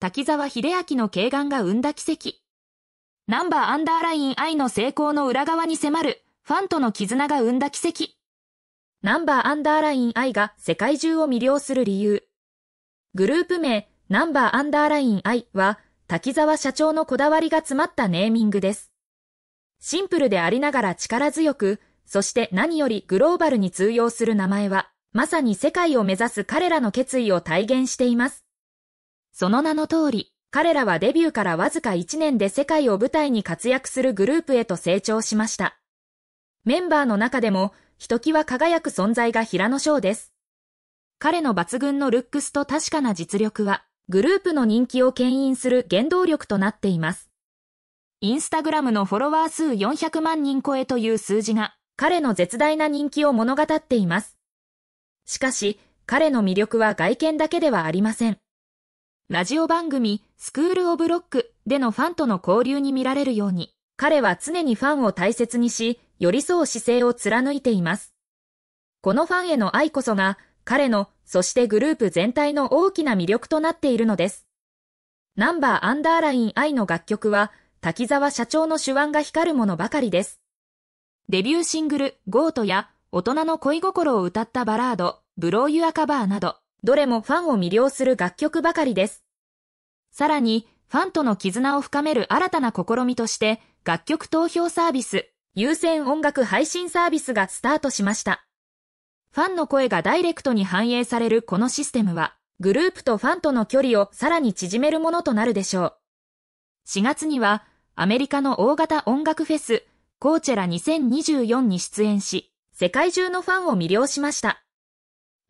滝沢秀明の軽眼が生んだ奇跡。ナンバーアンダーライン愛の成功の裏側に迫る、ファンとの絆が生んだ奇跡。ナンバーアンダーライン愛が世界中を魅了する理由。グループ名、ナンバーアンダーライン愛は、滝沢社長のこだわりが詰まったネーミングです。シンプルでありながら力強く、そして何よりグローバルに通用する名前は、まさに世界を目指す彼らの決意を体現しています。その名の通り、彼らはデビューからわずか1年で世界を舞台に活躍するグループへと成長しました。メンバーの中でも、ひときわ輝く存在が平野翔です。彼の抜群のルックスと確かな実力は、グループの人気を牽引する原動力となっています。インスタグラムのフォロワー数400万人超えという数字が、彼の絶大な人気を物語っています。しかし、彼の魅力は外見だけではありません。ラジオ番組、スクール・オブ・ロックでのファンとの交流に見られるように、彼は常にファンを大切にし、寄り添う姿勢を貫いています。このファンへの愛こそが、彼の、そしてグループ全体の大きな魅力となっているのです。ナンバーアンダーライン愛の楽曲は、滝沢社長の手腕が光るものばかりです。デビューシングル、ゴートや、大人の恋心を歌ったバラード、ブローユアカバーなど、どれもファンを魅了する楽曲ばかりです。さらに、ファンとの絆を深める新たな試みとして、楽曲投票サービス、優先音楽配信サービスがスタートしました。ファンの声がダイレクトに反映されるこのシステムは、グループとファンとの距離をさらに縮めるものとなるでしょう。4月には、アメリカの大型音楽フェス、コーチェラ2024に出演し、世界中のファンを魅了しました。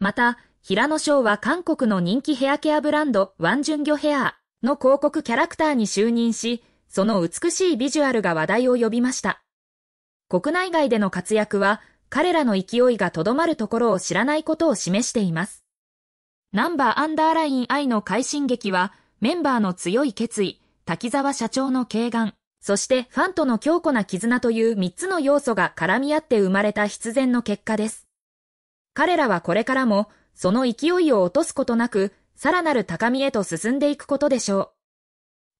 また、平野翔は韓国の人気ヘアケアブランド、ワンジュンギョヘアの広告キャラクターに就任し、その美しいビジュアルが話題を呼びました。国内外での活躍は、彼らの勢いがとどまるところを知らないことを示しています。ナンバーアンダーライン I の快進撃は、メンバーの強い決意、滝沢社長の敬願、そしてファンとの強固な絆という3つの要素が絡み合って生まれた必然の結果です。彼らはこれからもその勢いを落とすことなく、さらなる高みへと進んでいくことでしょ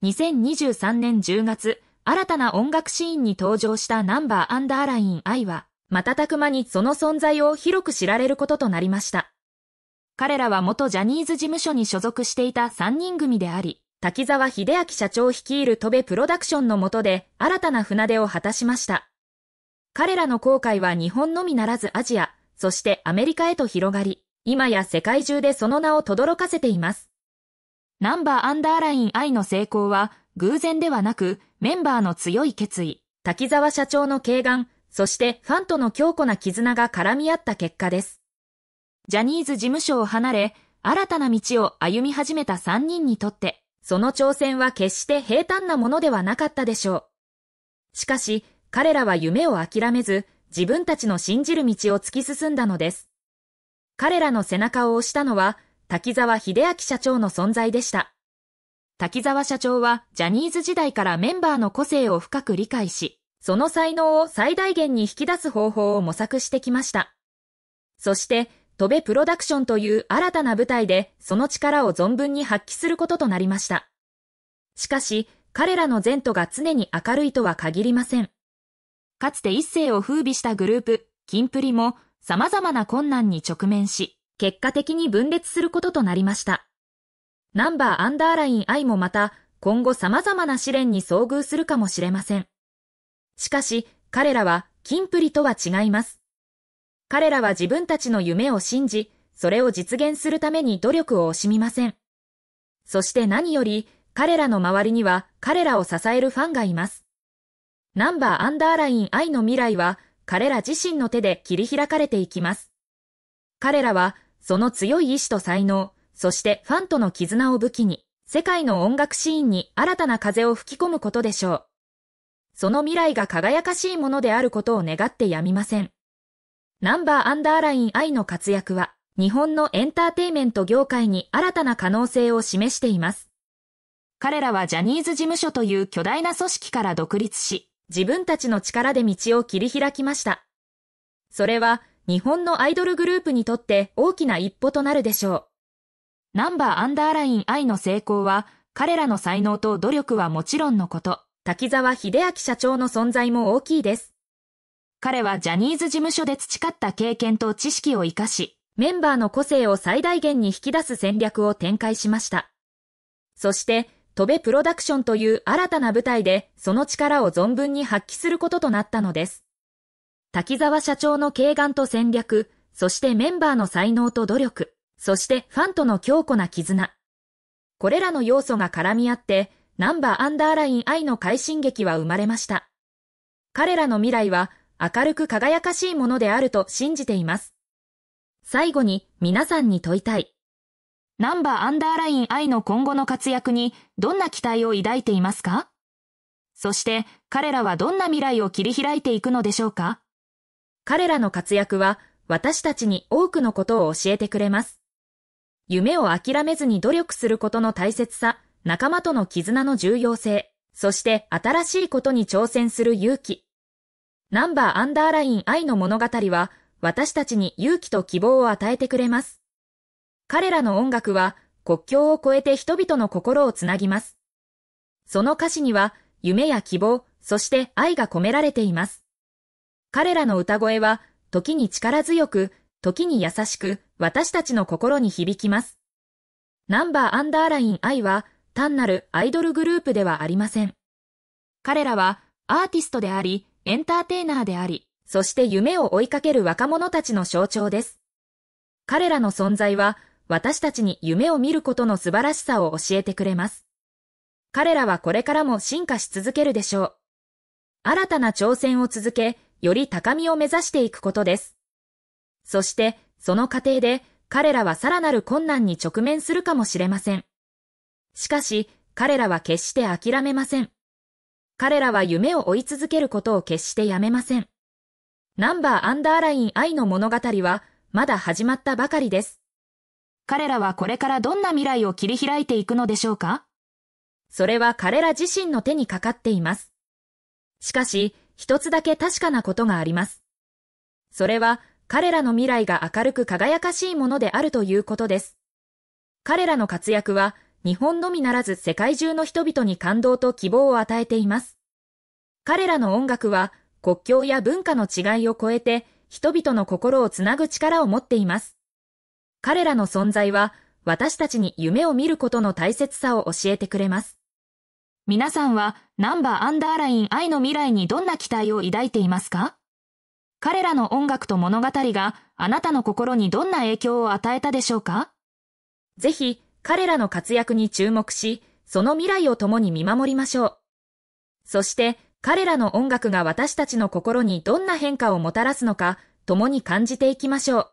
う。2023年10月、新たな音楽シーンに登場したナンバーアンダーライン愛は、瞬く間にその存在を広く知られることとなりました。彼らは元ジャニーズ事務所に所属していた3人組であり、滝沢秀明社長率いる戸部プロダクションの下で新たな船出を果たしました。彼らの航海は日本のみならずアジア、そしてアメリカへと広がり、今や世界中でその名を轟かせています。ナンバーアンダーライン I の成功は偶然ではなくメンバーの強い決意、滝沢社長の敬願、そしてファンとの強固な絆が絡み合った結果です。ジャニーズ事務所を離れ、新たな道を歩み始めた3人にとって、その挑戦は決して平坦なものではなかったでしょう。しかし、彼らは夢を諦めず、自分たちの信じる道を突き進んだのです。彼らの背中を押したのは、滝沢秀明社長の存在でした。滝沢社長はジャニーズ時代からメンバーの個性を深く理解し、その才能を最大限に引き出す方法を模索してきました。そして、戸部プロダクションという新たな舞台でその力を存分に発揮することとなりました。しかし、彼らの前途が常に明るいとは限りません。かつて一世を風靡したグループ、キンプリも様々な困難に直面し、結果的に分裂することとなりました。ナンバーアンダーライン I もまた、今後様々な試練に遭遇するかもしれません。しかし、彼らは、キンプリとは違います。彼らは自分たちの夢を信じ、それを実現するために努力を惜しみません。そして何より、彼らの周りには彼らを支えるファンがいます。ナンバーアンダーライン I の未来は、彼ら自身の手で切り開かれていきます。彼らは、その強い意志と才能、そしてファンとの絆を武器に、世界の音楽シーンに新たな風を吹き込むことでしょう。その未来が輝かしいものであることを願ってやみません。ナンバーアンダーライン I の活躍は、日本のエンターテイメント業界に新たな可能性を示しています。彼らはジャニーズ事務所という巨大な組織から独立し、自分たちの力で道を切り開きました。それは日本のアイドルグループにとって大きな一歩となるでしょう。ナンバーアンダーライン愛の成功は彼らの才能と努力はもちろんのこと、滝沢秀明社長の存在も大きいです。彼はジャニーズ事務所で培った経験と知識を活かし、メンバーの個性を最大限に引き出す戦略を展開しました。そして、戸部プロダクションという新たな舞台で、その力を存分に発揮することとなったのです。滝沢社長の軽眼と戦略、そしてメンバーの才能と努力、そしてファンとの強固な絆。これらの要素が絡み合って、ナンバーアンダーライン愛の快進撃は生まれました。彼らの未来は明るく輝かしいものであると信じています。最後に皆さんに問いたい。ナンバーアンダーライン I の今後の活躍にどんな期待を抱いていますかそして彼らはどんな未来を切り開いていくのでしょうか彼らの活躍は私たちに多くのことを教えてくれます。夢を諦めずに努力することの大切さ、仲間との絆の重要性、そして新しいことに挑戦する勇気。ナンバーアンダーライン愛の物語は私たちに勇気と希望を与えてくれます。彼らの音楽は国境を越えて人々の心をつなぎます。その歌詞には夢や希望、そして愛が込められています。彼らの歌声は時に力強く、時に優しく私たちの心に響きます。ナンバーアンダーライン愛は単なるアイドルグループではありません。彼らはアーティストであり、エンターテイナーであり、そして夢を追いかける若者たちの象徴です。彼らの存在は私たちに夢を見ることの素晴らしさを教えてくれます。彼らはこれからも進化し続けるでしょう。新たな挑戦を続け、より高みを目指していくことです。そして、その過程で、彼らはさらなる困難に直面するかもしれません。しかし、彼らは決して諦めません。彼らは夢を追い続けることを決してやめません。ナンバーアンダーライン愛の物語は、まだ始まったばかりです。彼らはこれからどんな未来を切り開いていくのでしょうかそれは彼ら自身の手にかかっています。しかし、一つだけ確かなことがあります。それは、彼らの未来が明るく輝かしいものであるということです。彼らの活躍は、日本のみならず世界中の人々に感動と希望を与えています。彼らの音楽は、国境や文化の違いを超えて、人々の心をつなぐ力を持っています。彼らの存在は私たちに夢を見ることの大切さを教えてくれます。皆さんはナンバーアンダーライン愛の未来にどんな期待を抱いていますか彼らの音楽と物語があなたの心にどんな影響を与えたでしょうかぜひ彼らの活躍に注目し、その未来を共に見守りましょう。そして彼らの音楽が私たちの心にどんな変化をもたらすのか共に感じていきましょう。